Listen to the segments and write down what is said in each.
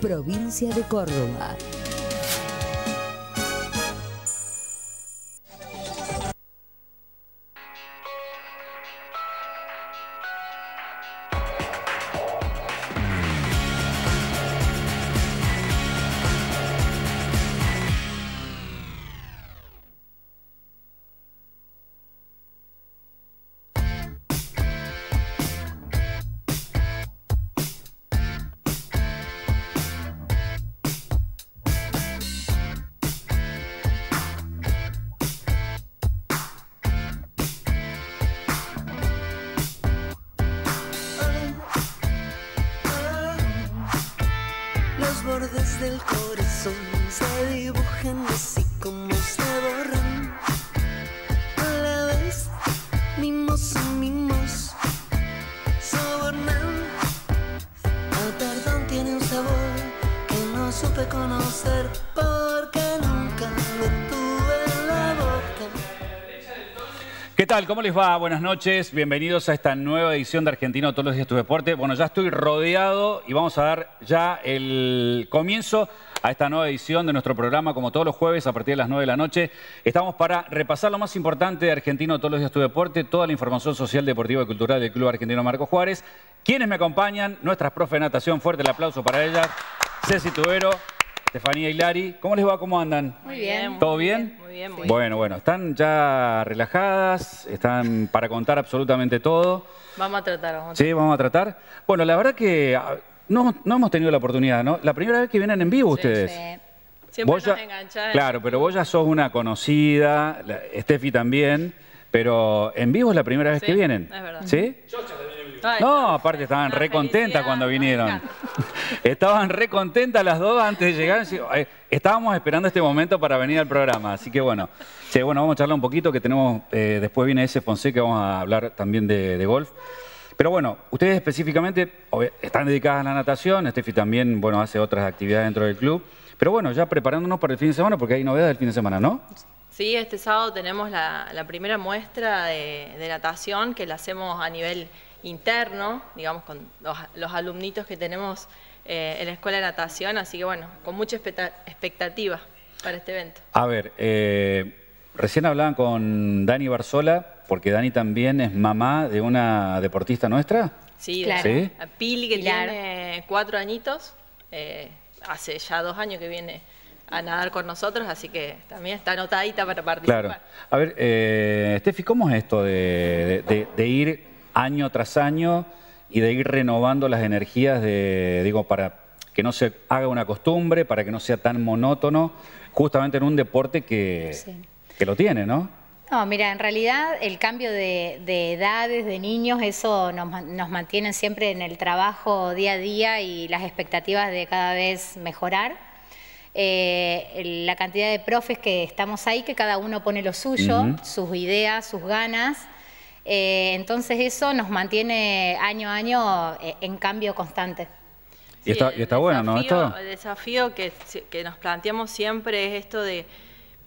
provincia de Córdoba. ¿Cómo les va? Buenas noches, bienvenidos a esta nueva edición de Argentino Todos los días tu deporte. Bueno, ya estoy rodeado y vamos a dar ya el comienzo a esta nueva edición de nuestro programa, como todos los jueves a partir de las 9 de la noche. Estamos para repasar lo más importante de Argentino Todos los días tu deporte, toda la información social, deportiva y cultural del Club Argentino Marco Juárez. ¿Quiénes me acompañan, nuestras profe de natación, fuerte el aplauso para ellas. Ceci Tubero, Estefanía y Lari. ¿Cómo les va? ¿Cómo andan? Muy bien. ¿Todo bien? Muy bien, muy bien. Bueno, bueno, están ya relajadas, están para contar absolutamente todo. Vamos a tratar, vamos Sí, vamos a tratar. Bueno, la verdad que ah, no, hemos tenido la oportunidad, ¿no? La primera vez que vienen en vivo ustedes. Sí. Siempre nos ya, Claro, pero vos ya sos una conocida, Steffi también, pero en vivo es la primera vez que vienen. Es verdad. ¿Sí? Yo no, aparte estaban re contentas cuando vinieron. estaban re contentas las dos antes de llegar. Eh, estábamos esperando este momento para venir al programa, así que bueno. bueno, vamos a charlar un poquito que tenemos, eh, después viene ese que vamos a hablar también de, golf. Pero bueno, ustedes específicamente están dedicadas a la natación, Estefi también, bueno, hace otras actividades dentro del club. Pero bueno, ya preparándonos para el fin de semana, porque hay novedades del fin de semana, ¿no? Sí, este sábado tenemos la, primera muestra de, de, natación que la hacemos a nivel interno, digamos, con los, alumnitos que tenemos eh, en la Escuela de Natación, así que bueno, con mucha expectativa para este evento. A ver, eh, recién hablaban con Dani Barzola, porque Dani también es mamá de una deportista nuestra. Sí, claro. Pili, que tiene cuatro añitos, eh, hace ya dos años que viene a nadar con nosotros, así que también está anotadita para participar. Claro. A ver, eh, ¿cómo es esto de ir año tras año y de ir renovando las energías de, digo, para que no se haga una costumbre, para que no sea tan monótono, justamente en un deporte que, lo tiene, ¿no? No, mira, en realidad el cambio de, edades, de niños, eso nos, nos, mantiene siempre en el trabajo día a día y las expectativas de cada vez mejorar. Eh, la cantidad de profes que estamos ahí, que cada uno pone lo suyo, sus ideas, sus ganas. Eh, entonces eso nos mantiene año a año eh, en cambio constante. y está, bueno, ¿no? El desafío que, nos planteamos siempre es esto de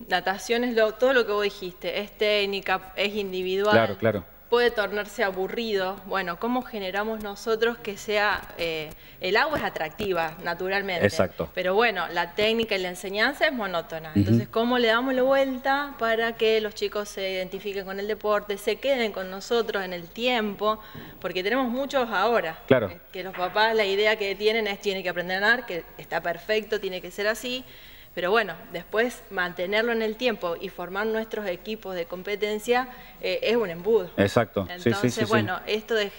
natación es lo, todo lo que vos dijiste, es técnica, es individual. Claro, claro puede tornarse aburrido. Bueno, ¿cómo generamos nosotros que sea... Eh, el agua es atractiva, naturalmente. Exacto. Pero bueno, la técnica y la enseñanza es monótona. Entonces, ¿cómo le damos la vuelta para que los chicos se identifiquen con el deporte, se queden con nosotros en el tiempo? Porque tenemos muchos ahora. Claro. Eh, que los papás la idea que tienen es tiene que aprender a nadar, que está perfecto, tiene que ser así pero bueno, después mantenerlo en el tiempo y formar nuestros equipos de competencia eh, es un embudo. Exacto. Entonces, bueno, esto de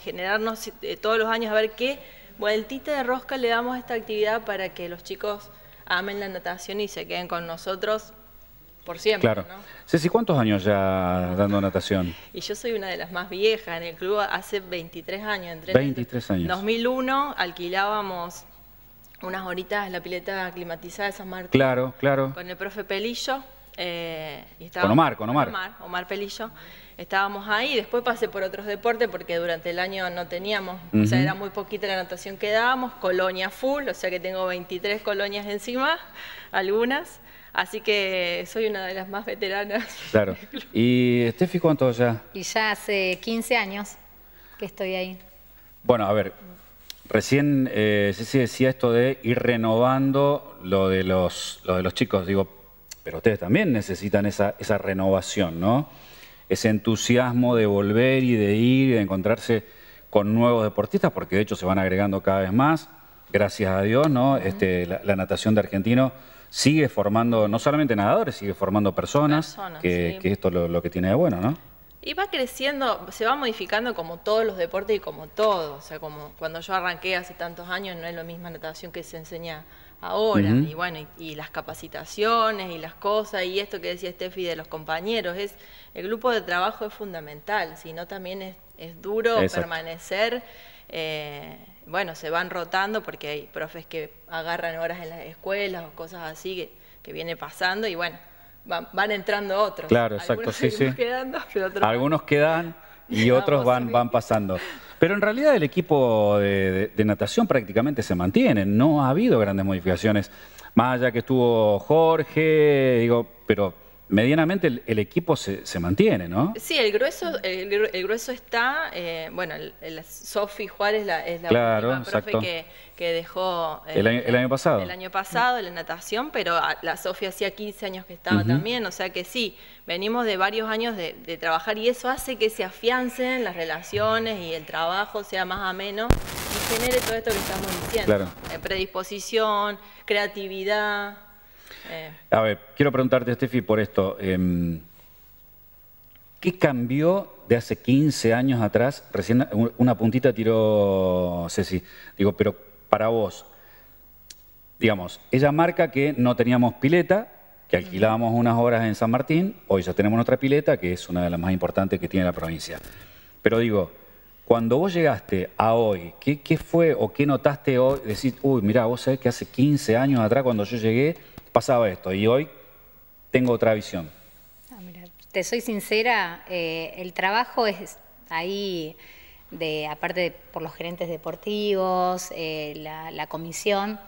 generarnos eh, todos los años a ver qué vueltita de rosca le damos a esta actividad para que los chicos amen la natación y se queden con nosotros por siempre. Claro. ¿no? Ceci, ¿cuántos años ya dando natación? Y yo soy una de las más viejas en el club hace 23 años. entre 23 años. En 2001 alquilábamos unas horitas la pileta climatizada de San Martín. Claro, claro. Con el profe Pelillo. Eh, con Omar, con Omar. Omar. Pelillo. Estábamos ahí, después pasé por otros deportes porque durante el año no teníamos, o sea, era muy poquita la natación que dábamos, colonia full, o sea que tengo 23 colonias encima, algunas, así que soy una de las más veteranas. Claro. ¿Y Steffi cuánto ya? Y ya hace 15 años que estoy ahí. Bueno, a ver, Recién eh, decía esto de ir renovando lo de los, de los chicos. Digo, pero ustedes también necesitan esa, esa renovación, ¿no? Ese entusiasmo de volver y de ir y de encontrarse con nuevos deportistas, porque de hecho se van agregando cada vez más. Gracias a Dios, ¿no? este, la, natación de argentino sigue formando, no solamente nadadores, sigue formando personas, que, esto es lo que tiene de bueno, ¿no? Y va creciendo, se va modificando como todos los deportes y como todo. O sea, como cuando yo arranqué hace tantos años, no es lo misma natación que se enseña ahora. Y bueno, y, las capacitaciones y las cosas, y esto que decía Steffi de los compañeros, es el grupo de trabajo es fundamental, si no también es, es duro permanecer. Eh, bueno, se van rotando porque hay profes que agarran horas en las escuelas o cosas así que, que viene pasando y bueno van, entrando otros. Claro, exacto, Algunos sí, sí. Algunos quedan y otros van, van pasando. Pero en realidad el equipo de, natación prácticamente se mantiene, no ha habido grandes modificaciones. Más allá que estuvo Jorge, digo, pero medianamente el, equipo se, mantiene, ¿no? Sí, el grueso, el, grueso está, eh, bueno, Sofi Juárez es la última profe que, dejó eh, el, año, pasado. El año pasado, la natación, pero la Sofi hacía 15 años que estaba también, o sea que sí, venimos de varios años de, trabajar y eso hace que se afiancen las relaciones y el trabajo sea más ameno y genere todo esto que estamos diciendo. Eh, predisposición, creatividad. Eh. A ver, quiero preguntarte, Steffi, por esto. Em, ¿Qué cambió de hace 15 años atrás? Recién una puntita tiró Ceci. Digo, pero para vos, digamos, ella marca que no teníamos pileta, que alquilábamos unas horas en San Martín, hoy ya tenemos otra pileta, que es una de las más importantes que tiene la provincia. Pero digo, cuando vos llegaste a hoy, ¿qué, fue o qué notaste hoy? Decir, uy, mira, vos sabés que hace 15 años atrás cuando yo llegué pasaba esto y hoy tengo otra visión. Ah, te soy sincera, eh, el trabajo es ahí, de, aparte por los gerentes deportivos, eh, la, comisión,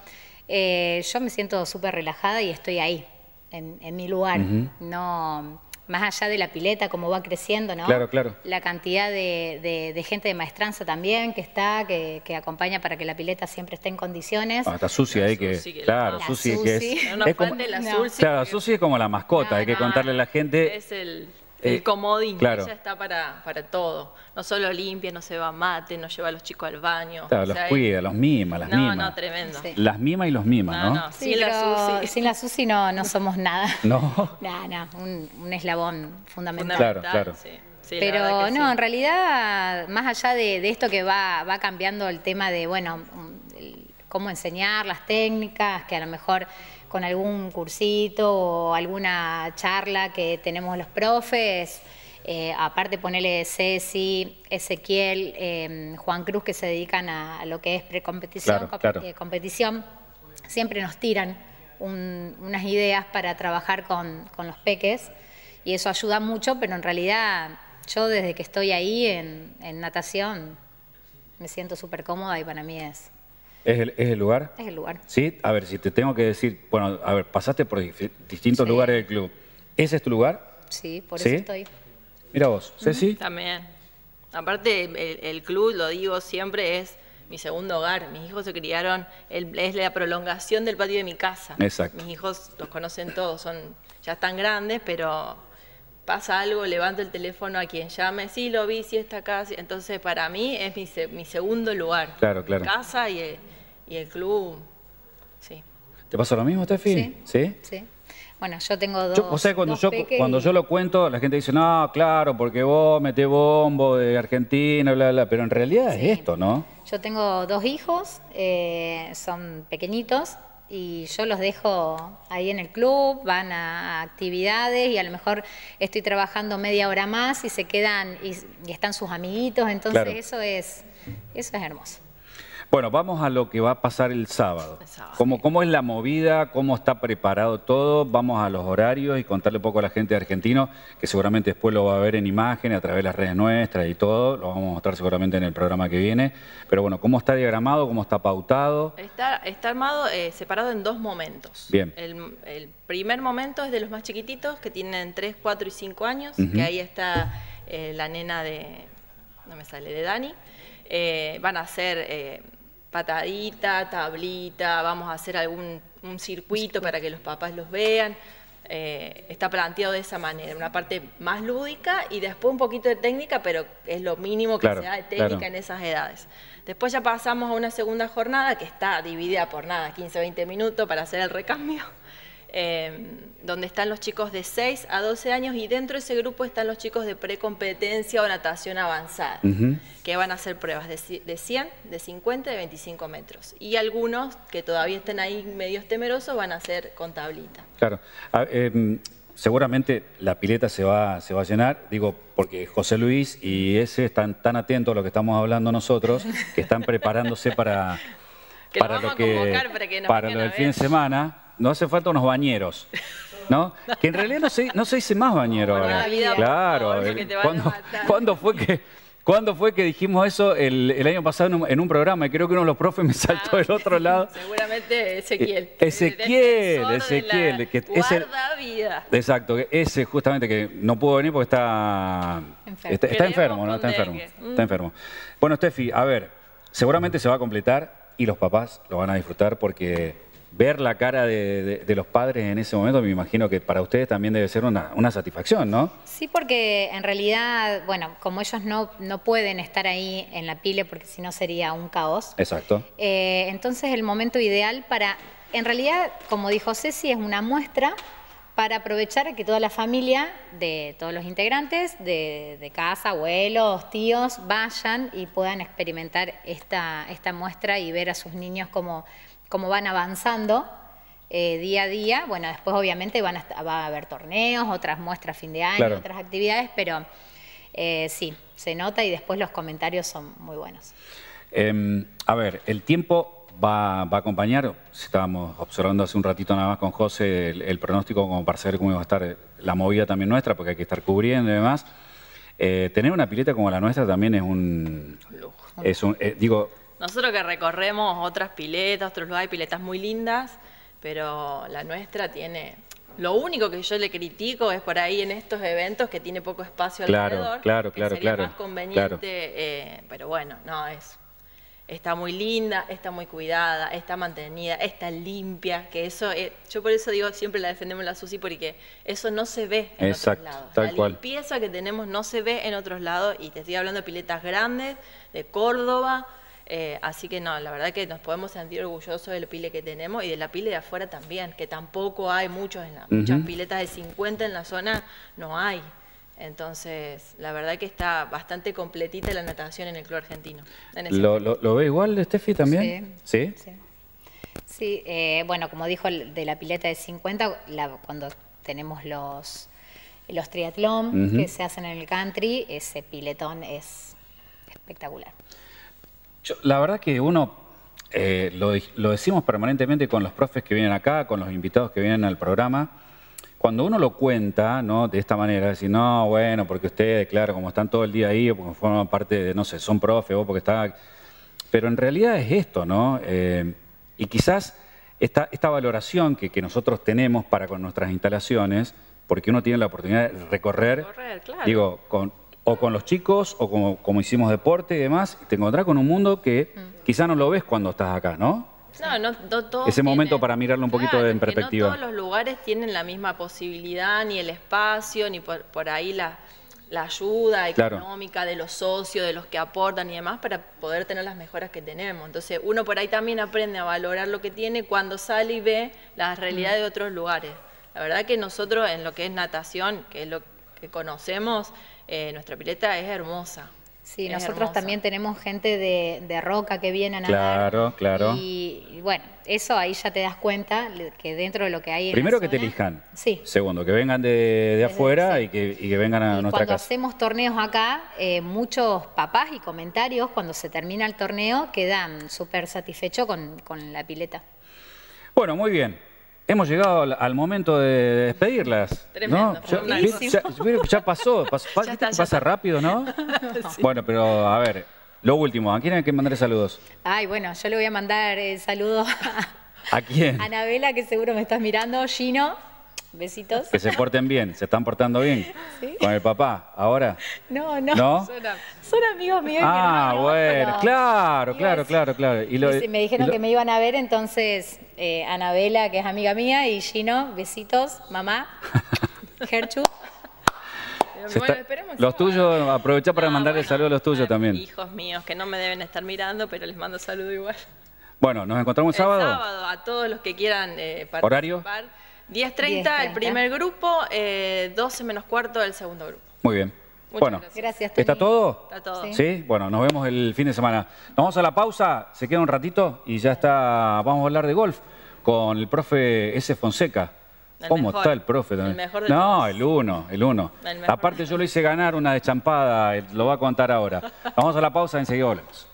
eh, yo me siento súper relajada y estoy ahí, en, mi lugar. No más allá de la pileta, cómo va creciendo, ¿no? Claro, claro. La cantidad de, de, gente de maestranza también que está, que, que, acompaña para que la pileta siempre esté en condiciones. Hasta ah, Susi ahí que, Claro, Susi es... como, Claro, es como la mascota, hay que contarle a la gente... Es el eh, el comodín que está para, todo. No solo limpia, no se va a mate, no lleva a los chicos al baño. los cuida, los mima, las no, No, no, tremendo. Las mima y los mima, ¿no? no, sin, la Susi. sin la Susi no, somos nada. No. nada, un, eslabón fundamental. Claro, claro. Pero no, en realidad, más allá de, esto que va, va cambiando el tema de, bueno, cómo enseñar, las técnicas, que a lo mejor con algún cursito o alguna charla que tenemos los profes. Eh, aparte ponele Ceci, Ezequiel, em, Juan Cruz que se dedican a, lo que es precompetición, eh, competición, siempre nos tiran unas ideas para trabajar con, los peques y eso ayuda mucho, pero en realidad yo desde que estoy ahí en, en natación me siento súper cómoda y para mí es ¿Es el, ¿Es el, lugar? Es el lugar. Sí, a ver, si te tengo que decir, bueno, a ver, pasaste por distintos lugares del club. ¿Ese es tu lugar? Sí, por eso estoy. Mira vos, sí sí. También. Aparte, el, club, lo digo siempre, es mi segundo hogar. Mis hijos se criaron, es la prolongación del patio de mi casa. Exacto. Mis hijos los conocen todos, son ya están grandes, pero pasa algo, levanto el teléfono a quien llame, sí, lo vi, sí está acá. Entonces, para mí es mi, mi segundo lugar. Claro, claro. Mi casa y y el club, sí. ¿Te pasa lo mismo, Stephanie? Sí. ¿Sí? Bueno, yo tengo dos. Yo, o sea, cuando, yo, cuando yo lo cuento, la gente dice, no, claro, porque vos metés bombo de Argentina, bla, bla, pero en realidad es esto, ¿no? Yo tengo dos hijos, eh, son pequeñitos, y yo los dejo ahí en el club, van a, actividades y a lo mejor estoy trabajando media hora más y se quedan y, están sus amiguitos, entonces eso es eso es hermoso. Bueno, vamos a lo que va a pasar el sábado. ¿Cómo, es la movida? ¿Cómo está preparado todo? Vamos a los horarios y contarle un poco a la gente de Argentino, que seguramente después lo va a ver en imagen, a través de las redes nuestras y todo. Lo vamos a mostrar seguramente en el programa que viene. Pero bueno, ¿cómo está diagramado? ¿Cómo está pautado? Está, está armado, eh, separado en dos momentos. Bien. El, primer momento es de los más chiquititos, que tienen 3, 4 y 5 años, que ahí está eh, la nena de... no me sale, de Dani. Eh, van a ser patadita, tablita, vamos a hacer algún un circuito para que los papás los vean. Eh, está planteado de esa manera, una parte más lúdica y después un poquito de técnica, pero es lo mínimo que se da de técnica en esas edades. Después ya pasamos a una segunda jornada que está dividida por nada, 15, 20 minutos para hacer el recambio. Em, donde están los chicos de 6 a 12 años y dentro de ese grupo están los chicos de precompetencia o natación avanzada, que van a hacer pruebas de, de 100, de 50 de 25 metros. Y algunos que todavía estén ahí medios temerosos van a hacer con tablita. Claro. Ah, em, seguramente la pileta se va, se va a llenar, digo, porque José Luis y ese están tan atentos a lo que estamos hablando nosotros, que están preparándose para, para lo, que, para lo del fin de semana no hace falta unos bañeros. ¿No? Que en realidad no se, no se dice más bañero claro. Favor, ¿cuándo, fue que.? ¿Cuándo fue que dijimos eso el, año pasado en un, programa? Y creo que uno de los profes me saltó ah, del otro lado. Seguramente Ezequiel. E, Ezequiel, Ezequiel. que ese, vida. Exacto, ese justamente que no pudo venir porque está está, enfermo ¿no? Está enfermo, está enfermo. Bueno, Steffi, a ver, seguramente se va a completar y los papás lo van a disfrutar porque ver la cara de, los padres en ese momento, me imagino que para ustedes también debe ser una, satisfacción, ¿no? Sí, porque en realidad, bueno, como ellos no, no pueden estar ahí en la pile porque si no sería un caos. Exacto. Eh, entonces el momento ideal para, en realidad, como dijo Ceci, es una muestra para aprovechar que toda la familia de todos los integrantes de, casa, abuelos, tíos, vayan y puedan experimentar esta, esta muestra y ver a sus niños como cómo van avanzando eh, día a día. Bueno, después obviamente van va a haber torneos, otras muestras fin de año, otras actividades, pero eh, sí, se nota y después los comentarios son muy buenos. Em, a ver, el tiempo va, a acompañar, estábamos observando hace un ratito nada más con José el, pronóstico como para saber cómo va a estar la movida también nuestra, porque hay que estar cubriendo y demás. Eh, tener una pileta como la nuestra también es un... Es un, digo, nosotros que recorremos otras piletas, otros lugares, piletas muy lindas, pero la nuestra tiene... Lo único que yo le critico es por ahí en estos eventos que tiene poco espacio alrededor. Claro, claro, que sería más conveniente, eh, pero bueno, no, es está muy linda, está muy cuidada, está mantenida, está limpia, que eso, eh, yo por eso digo, siempre la defendemos la Susi, porque eso no se ve en otros lados. Tal la limpieza que tenemos no se ve en otros lados, y te estoy hablando de piletas grandes, de Córdoba, eh, así que no, la verdad que nos podemos sentir orgullosos del pile que tenemos y de la pile de afuera también, que tampoco hay muchos en la, muchas piletas de 50 en la zona, no hay. Entonces, la verdad que está bastante completita la natación en el club argentino. ¿Lo, ve igual, Steffi, también? Sí. Sí, eh, bueno, como dijo, de la pileta de 50, cuando tenemos los, los triatlón que se hacen en el country, ese piletón es espectacular la verdad que uno eh, lo, decimos permanentemente con los profes que vienen acá, con los invitados que vienen al programa. Cuando uno lo cuenta, ¿no? De esta manera, decir, no, bueno, porque ustedes, claro, como están todo el día ahí, porque forman parte de, no sé, son profes, vos porque están... Pero en realidad es esto, ¿no? Eh, y quizás esta, valoración que, que, nosotros tenemos para con nuestras instalaciones, porque uno tiene la oportunidad de recorrer, recorrer claro. digo, con, o con los chicos, o como, hicimos deporte y demás, te encontrás con un mundo que mm. quizá no lo ves cuando estás acá, ¿no? No, no, Ese momento para mirarlo un poquito en perspectiva. No todos los lugares tienen la misma posibilidad, ni el espacio, ni por, ahí la, ayuda económica de los socios, de los que aportan y demás, para poder tener las mejoras que tenemos. Entonces, uno por ahí también aprende a valorar lo que tiene cuando sale y ve la mm. realidad de otros lugares. La verdad que nosotros en lo que es natación, que es lo que conocemos, eh, nuestra pileta es hermosa. Sí, nosotros también tenemos gente de, Roca que viene a nadar. Claro, claro. Y, bueno, eso ahí ya te das cuenta que dentro de lo que hay Primero que te elijan. Sí. Segundo, que vengan de, afuera y, que, vengan a nuestra casa. Cuando hacemos torneos acá, eh, muchos papás y comentarios cuando se termina el torneo quedan súper satisfechos con la pileta. Bueno, muy bien. Hemos llegado al, momento de despedirlas. Tremendo. ya, pasó, pasa rápido, ¿no? Bueno, pero a ver, lo último, ¿a quién hay que mandar saludos? Ay, bueno, yo le voy a mandar el eh, saludos a... ¿A quién? Anabela, que seguro me estás mirando, Gino, Besitos. Que se porten bien, se están portando bien. ¿Con el papá ahora? No, no. Son, amigos míos. Ah, bueno, claro, claro, claro, claro. me dijeron que me iban a ver, entonces eh, Anabela, que es amiga mía, y Gino, besitos, mamá, Gerchu. esperemos los tuyos, aprovecha para mandarle saludos a los tuyos también. Hijos míos que no me deben estar mirando, pero les mando saludo igual. Bueno, nos encontramos sábado. sábado, a todos los que quieran eh, participar. ¿Horario? 10.30 el primer grupo, 12 eh, menos cuarto el segundo grupo. Muy bien. Muchas bueno, gracias. ¿Está todo? Está todo. ¿Sí? bueno, nos vemos el fin de semana. vamos a la pausa, se queda un ratito y ya está, vamos a hablar de golf con el profe S. Fonseca. ¿Cómo está el profe no, el uno, el uno. Aparte yo lo hice ganar una deschampada, lo va a contar ahora. Vamos a la pausa, enseguida volvemos.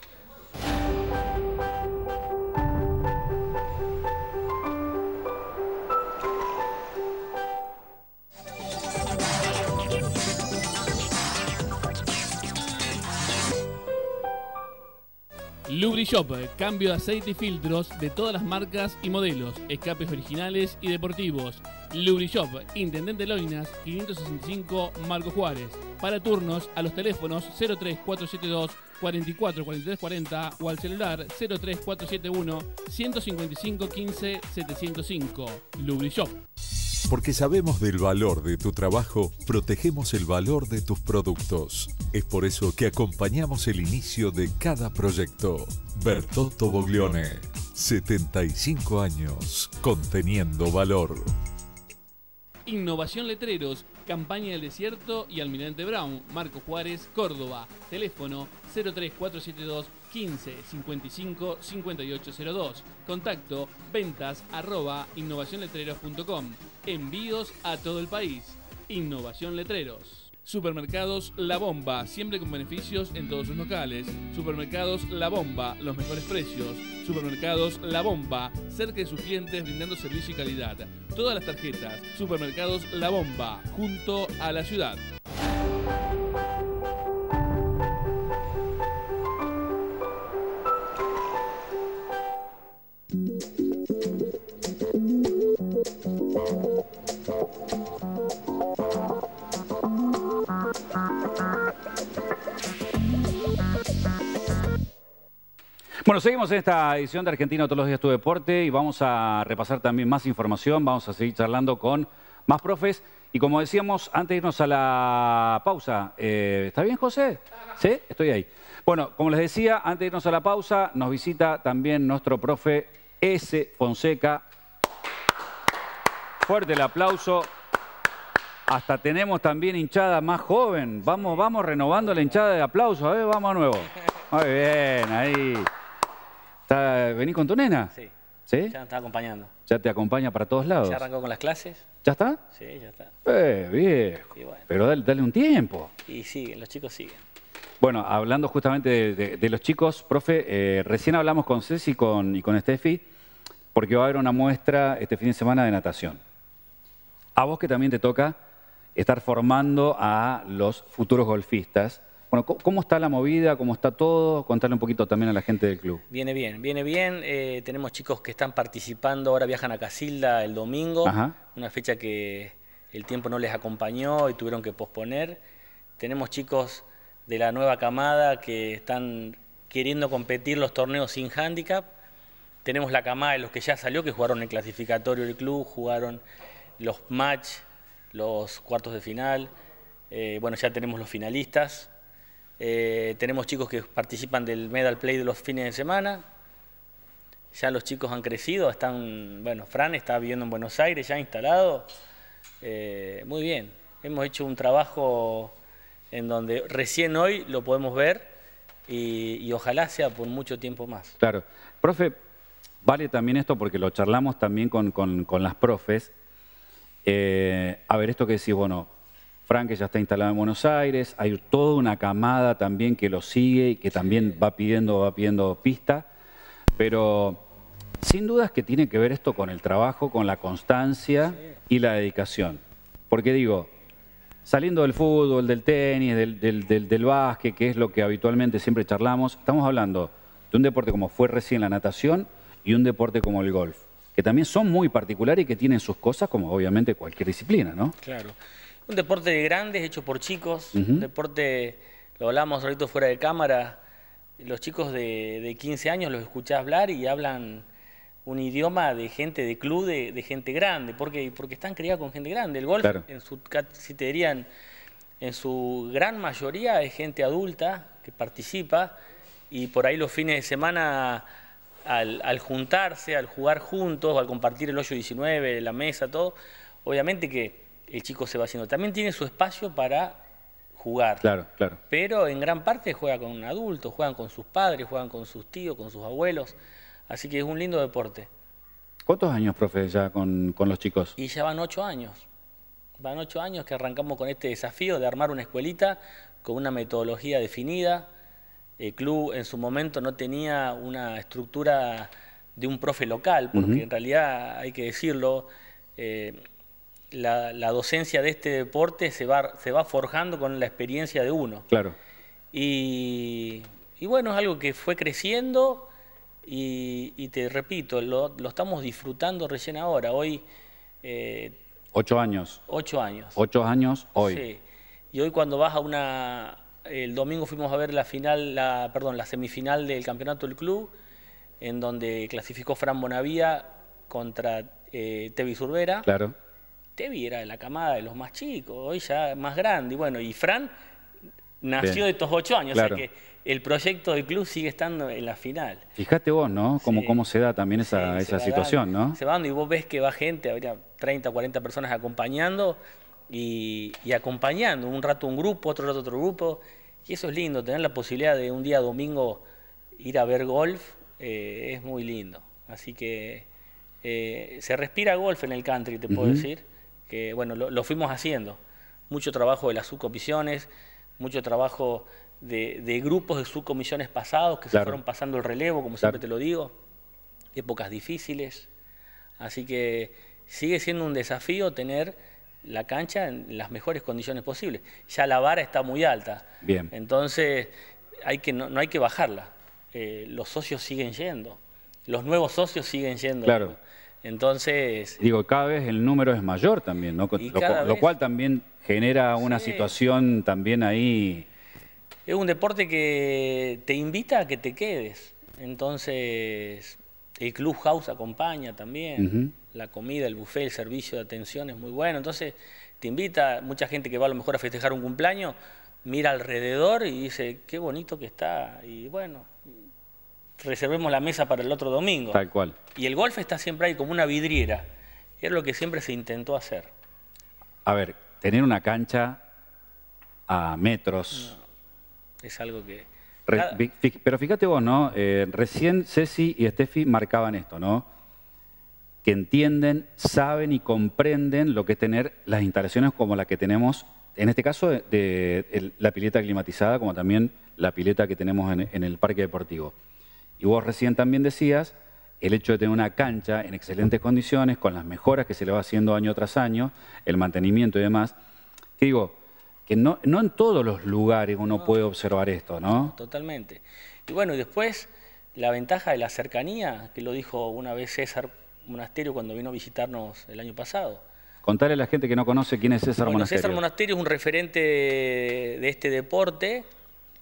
Lubrishop, cambio de aceite y filtros de todas las marcas y modelos, escapes originales y deportivos. Lubrishop, Intendente Loinas, 565 Marco Juárez. Para turnos a los teléfonos 03472 444340 o al celular 03471 155 15 705. Lubrishop. Porque sabemos del valor de tu trabajo, protegemos el valor de tus productos. Es por eso que acompañamos el inicio de cada proyecto. Bertotto Boglione, 75 años, conteniendo valor. Innovación Letreros, Campaña del Desierto y Almirante Brown, Marco Juárez, Córdoba. Teléfono 03472 15 55 5802. Contacto ventas arroba innovacionletreros.com. Envíos a todo el país. Innovación Letreros. Supermercados La Bomba, siempre con beneficios en todos sus locales. Supermercados La Bomba, los mejores precios. Supermercados La Bomba, cerca de sus clientes brindando servicio y calidad. Todas las tarjetas. Supermercados La Bomba, junto a la ciudad. seguimos en esta edición de Argentina Todos los Días Tu Deporte y vamos a repasar también más información, vamos a seguir charlando con más profes. Y como decíamos, antes de irnos a la pausa, eh, ¿está bien José? Sí, estoy ahí. Bueno, como les decía, antes de irnos a la pausa, nos visita también nuestro profe S. Fonseca. Fuerte el aplauso. Hasta tenemos también hinchada más joven. Vamos, vamos renovando la hinchada de aplausos. A ver, vamos a nuevo. Muy bien, ahí. ¿Está, vení con tu nena? Sí. Ya está acompañando. ¿Ya te acompaña para todos lados? Ya arrancó con las clases. ¿Ya está? Sí, ya está. Eh, viejo. Pero dale, dale, un tiempo. Y siguen, los chicos siguen. Bueno, hablando justamente de, los chicos, profe, eh, recién hablamos con Ceci con, y con Steffi, porque va a haber una muestra este fin de semana de natación. A vos que también te toca estar formando a los futuros golfistas bueno, ¿cómo está la movida? ¿Cómo está todo? Contarle un poquito también a la gente del club. Viene bien, viene bien. Eh, tenemos chicos que están participando, ahora viajan a Casilda el domingo, una fecha que el tiempo no les acompañó y tuvieron que posponer. Tenemos chicos de la nueva camada que están queriendo competir los torneos sin handicap. Tenemos la camada de los que ya salió, que jugaron el clasificatorio del club, jugaron los match, los cuartos de final. Eh, bueno, ya tenemos los finalistas eh, tenemos chicos que participan del Medal Play de los fines de semana. Ya los chicos han crecido, están, bueno, Fran está viviendo en Buenos Aires, ya instalado. Eh, muy bien, hemos hecho un trabajo en donde recién hoy lo podemos ver y, ojalá sea por mucho tiempo más. Claro. Profe, vale también esto porque lo charlamos también con, las profes. Eh, a ver, esto que decís, bueno, Frank que ya está instalado en Buenos Aires, hay toda una camada también que lo sigue y que también va pidiendo, va pidiendo pista, pero sin dudas que tiene que ver esto con el trabajo, con la constancia y la dedicación. Porque digo, saliendo del fútbol, del tenis, del, del básquet, que es lo que habitualmente siempre charlamos, estamos hablando de un deporte como fue recién la natación y un deporte como el golf, que también son muy particulares y que tienen sus cosas como obviamente cualquier disciplina, ¿no? Claro. Un deporte de grandes hecho por chicos, un deporte, lo hablamos ahorita fuera de cámara, los chicos de, 15 años los escuchás hablar y hablan un idioma de gente de club, de, gente grande, porque, porque están criados con gente grande. El golf, en su, si te dirían, en su gran mayoría es gente adulta que participa y por ahí los fines de semana al, juntarse, al jugar juntos, al compartir el hoyo 19, la mesa, todo, obviamente que el chico se va haciendo. También tiene su espacio para jugar. Claro, claro. Pero en gran parte juega con un adulto, juegan con sus padres, juegan con sus tíos, con sus abuelos. Así que es un lindo deporte. ¿Cuántos años, profe, ya con, los chicos? Y ya van ocho años. Van ocho años que arrancamos con este desafío de armar una escuelita con una metodología definida. El club en su momento no tenía una estructura de un profe local, porque en realidad hay que decirlo, eh, la, docencia de este deporte se va, se va forjando con la experiencia de uno. Claro. Y, bueno, es algo que fue creciendo y, te repito, lo, lo, estamos disfrutando recién ahora. Hoy. Eh, ocho años. Ocho años. Ocho años hoy. Sí. Y hoy cuando vas a una. El domingo fuimos a ver la final, la, perdón, la semifinal del campeonato del club, en donde clasificó Fran Bonavía contra eh, Tevis Urbera. Claro Tevi era de la camada de los más chicos, hoy ya más grande. Y bueno, y Fran nació de estos ocho años, o sea que el proyecto del club sigue estando en la final. Fijate vos, ¿no? Cómo, cómo se da también esa, esa situación, ¿no? Se va dando y vos ves que va gente, habría 30, 40 personas acompañando y, acompañando. Un rato un grupo, otro rato otro grupo. Y eso es lindo, tener la posibilidad de un día domingo ir a ver golf eh, es muy lindo. Así que eh, se respira golf en el country, te puedo decir que bueno, lo, lo fuimos haciendo. Mucho trabajo de las subcomisiones, mucho trabajo de, grupos de subcomisiones pasados que se fueron pasando el relevo, como siempre te lo digo, épocas difíciles. Así que sigue siendo un desafío tener la cancha en las mejores condiciones posibles. Ya la vara está muy alta. Bien. Entonces, hay que, no, no hay que bajarla. Eh, los socios siguen yendo. Los nuevos socios siguen yendo. Claro. Entonces... Digo, cada vez el número es mayor también, ¿no? Lo, cual también genera una situación también ahí... Es un deporte que te invita a que te quedes. Entonces, el Club House acompaña también. La comida, el buffet, el servicio de atención es muy bueno. Entonces, te invita, mucha gente que va a lo mejor a festejar un cumpleaños, mira alrededor y dice, qué bonito que está. Y bueno, reservemos la mesa para el otro domingo. Tal cual. Y el golf está siempre ahí como una vidriera. Era es lo que siempre se intentó hacer. A ver, tener una cancha a metros. es algo que... pero fíjate vos, ¿no? Eh, recién Ceci y Steffi marcaban esto, ¿no? Que entienden, saben y comprenden lo que es tener las instalaciones como la que tenemos, en este caso, de, la pileta climatizada, como también la pileta que tenemos en el parque deportivo. Y vos recién también decías el hecho de tener una cancha en excelentes condiciones, con las mejoras que se le va haciendo año tras año, el mantenimiento y demás. digo, que no, no en todos los lugares uno puede observar esto, ¿no? Totalmente. Y bueno, y después la ventaja de la cercanía, que lo dijo una vez César Monasterio cuando vino a visitarnos el año pasado. Contarle a la gente que no conoce quién es César Monasterio. César Monasterio es un referente de este deporte,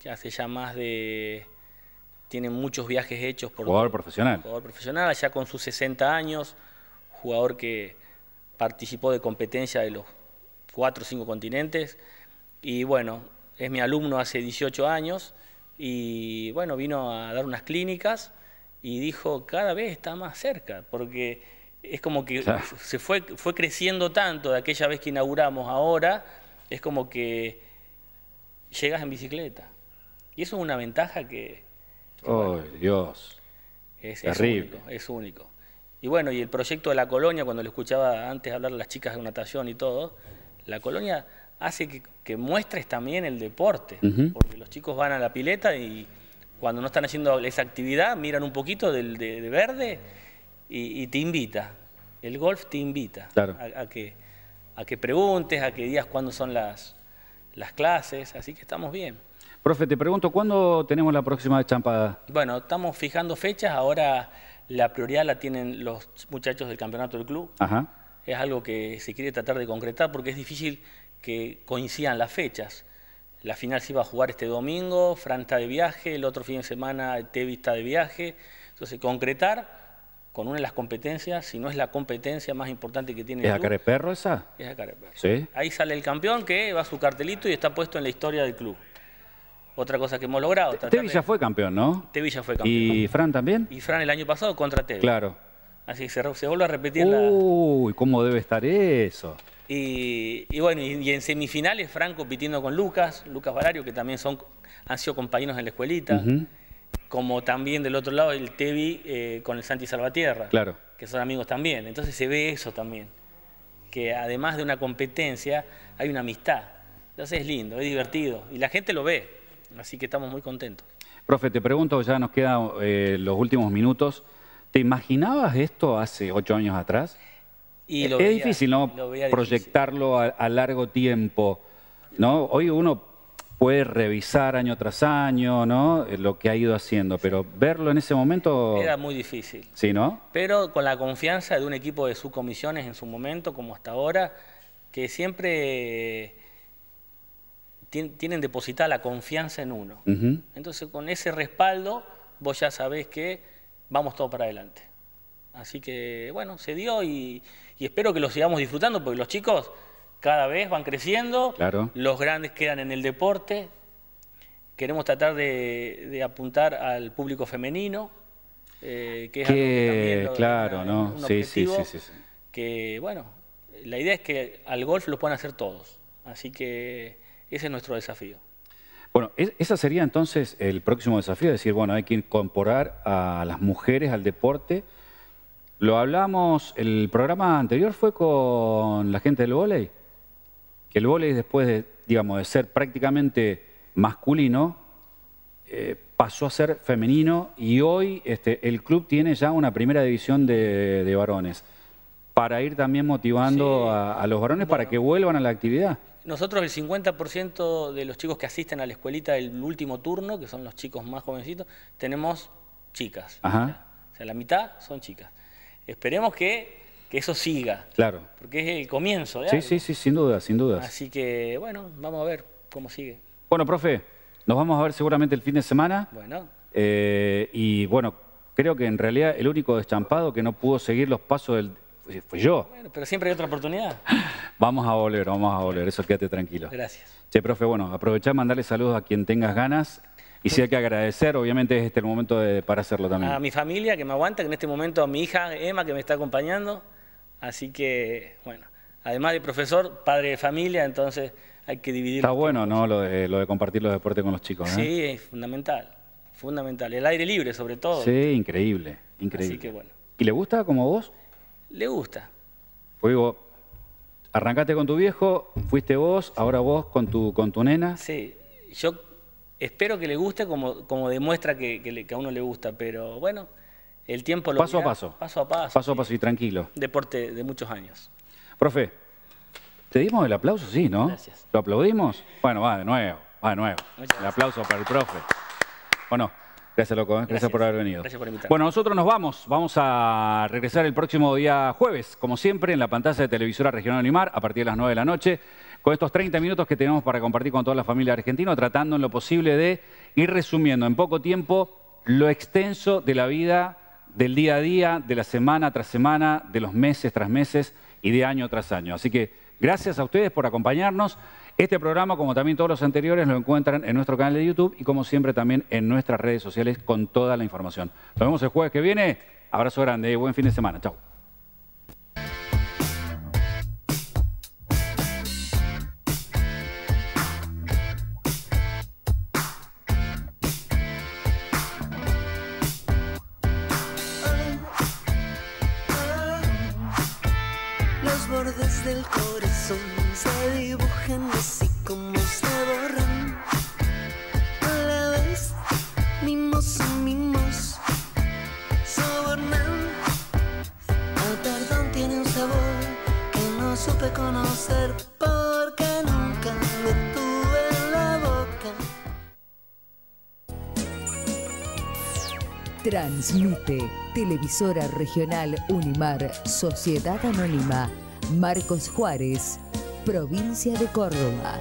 que hace ya más de tiene muchos viajes hechos por... Jugador profesional. Jugador profesional, allá con sus 60 años, jugador que participó de competencia de los cuatro o cinco continentes. Y bueno, es mi alumno hace 18 años y bueno, vino a dar unas clínicas y dijo, cada vez está más cerca, porque es como que se fue, fue creciendo tanto de aquella vez que inauguramos ahora, es como que llegas en bicicleta. Y eso es una ventaja que, Oh Dios! Es, Es único, es único. Y bueno, y el proyecto de la colonia, cuando lo escuchaba antes hablar a las chicas de natación y todo, la colonia hace que, muestres también el deporte, porque los chicos van a la pileta y cuando no están haciendo esa actividad miran un poquito de, verde y, te invita. El golf te invita a, que, a que preguntes, a que digas cuándo son las, las clases, así que estamos bien. Profe, te pregunto, ¿cuándo tenemos la próxima champada? Bueno, estamos fijando fechas, ahora la prioridad la tienen los muchachos del campeonato del club. Ajá. Es algo que se quiere tratar de concretar porque es difícil que coincidan las fechas. La final se iba a jugar este domingo, Fran está de viaje, el otro fin de semana Tevi está de viaje. Entonces, concretar con una de las competencias, si no es la competencia más importante que tiene el club. ¿Es Acareperro esa? Es Acareperro. ¿Sí? Ahí sale el campeón que va a su cartelito y está puesto en la historia del club otra cosa que hemos logrado. Tevi ya fue campeón, ¿no? Tevi ya fue campeón. ¿Y Fran también? Y Fran el año pasado contra Tevi. Claro. Así que se, vuelve a repetir Uy, la... Uy, ¿cómo debe estar eso? Y, bueno, y, en semifinales Fran compitiendo con Lucas, Lucas Valario, que también son, han sido compañeros en la escuelita. Como también del otro lado el Tevi eh, con el Santi Salvatierra. Claro. Que son amigos también. Entonces se ve eso también. Que además de una competencia, hay una amistad. Entonces es lindo, es divertido. Y la gente lo ve. Así que estamos muy contentos. Profe, te pregunto, ya nos quedan eh, los últimos minutos. ¿Te imaginabas esto hace ocho años atrás? Y lo es difícil, ¿no? proyectarlo A, a, largo tiempo. ¿no? Hoy uno puede revisar año tras año, ¿no? Eh, lo que ha ido haciendo, pero verlo en ese momento... Era muy difícil. Sí, ¿no? Pero con la confianza de un equipo de subcomisiones en su momento, como hasta ahora, que siempre tienen depositada la confianza en uno. Entonces, con ese respaldo, vos ya sabés que vamos todo para adelante. Así que, bueno, se dio y, espero que lo sigamos disfrutando, porque los chicos cada vez van creciendo, los grandes quedan en el deporte, queremos tratar de, apuntar al público femenino, eh, que es también lo, claro, ¿no? sí, sí, sí, sí, que bueno, la idea es que al golf lo puedan hacer todos, así que ese es nuestro desafío. Bueno, ese sería entonces el próximo desafío, es decir, bueno, hay que incorporar a las mujeres al deporte. Lo hablamos, el programa anterior fue con la gente del volei, que el volei después de, digamos, de ser prácticamente masculino, eh, pasó a ser femenino y hoy este, el club tiene ya una primera división de, varones, para ir también motivando a, los varones para que vuelvan a la actividad. Nosotros el 50% de los chicos que asisten a la escuelita del último turno, que son los chicos más jovencitos, tenemos chicas. Ajá. O sea, la mitad son chicas. Esperemos que, eso siga. Claro. Porque es el comienzo ¿eh? Sí, sí, sí, sin duda, sin duda. Así que, bueno, vamos a ver cómo sigue. Bueno, profe, nos vamos a ver seguramente el fin de semana. Bueno. Eh, y bueno, creo que en realidad el único destampado que no pudo seguir los pasos del, fui, yo. Bueno, pero siempre hay otra oportunidad. Vamos a volver, vamos a volver, eso quédate tranquilo. Gracias. Che, profe, bueno, aprovechá, mandarle saludos a quien tengas ganas. Y si hay que agradecer, obviamente es este el momento para hacerlo también. A mi familia que me aguanta, en este momento a mi hija Emma que me está acompañando. Así que, bueno, además de profesor, padre de familia, entonces hay que dividir. Está bueno, ¿no? Lo de, compartir los deportes con los chicos. ¿eh? Sí, es fundamental, fundamental. El aire libre sobre todo. Sí, increíble, increíble. Así que bueno. ¿Y le gusta como vos? le gusta. Fuego, pues arrancaste con tu viejo, fuiste vos, ahora vos con tu, con tu nena. Sí, yo espero que le guste como, como demuestra que, a uno le gusta, pero bueno, el tiempo lo Paso a paso. Paso a paso. Paso a paso y tranquilo. Deporte de muchos años. Profe, ¿te dimos el aplauso? Sí, ¿no? Gracias. ¿Lo aplaudimos? Bueno, va de nuevo, va de nuevo. el aplauso para el profe. Bueno. Gracias, loco. ¿eh? Gracias, por haber venido. Gracias por invitarme. Bueno, nosotros nos vamos. Vamos a regresar el próximo día jueves, como siempre, en la pantalla de Televisora Regional Animar, a partir de las 9 de la noche, con estos 30 minutos que tenemos para compartir con toda la familia argentina, tratando en lo posible de ir resumiendo en poco tiempo lo extenso de la vida, del día a día, de la semana tras semana, de los meses tras meses y de año tras año. Así que gracias a ustedes por acompañarnos. Este programa, como también todos los anteriores, lo encuentran en nuestro canal de YouTube y como siempre también en nuestras redes sociales con toda la información. Nos vemos el jueves que viene. Abrazo grande, y buen fin de semana. Chao. Televisora Regional Unimar, Sociedad Anónima, Marcos Juárez, provincia de Córdoba.